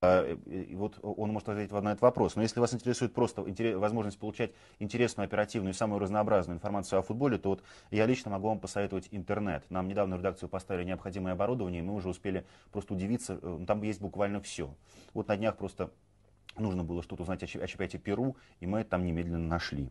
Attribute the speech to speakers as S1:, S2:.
S1: А, э, э, и вот он может ответить на этот вопрос. Но если вас интересует просто возможность получать интересную, оперативную и самую разнообразную информацию о футболе, то вот я лично могу вам посоветовать интернет. Нам недавно в редакцию поставили необходимое оборудование, и мы уже успели просто удивиться. Э, ну, там есть буквально все. Вот на днях просто нужно было что-то узнать о чемпионате Перу, и мы это там немедленно нашли.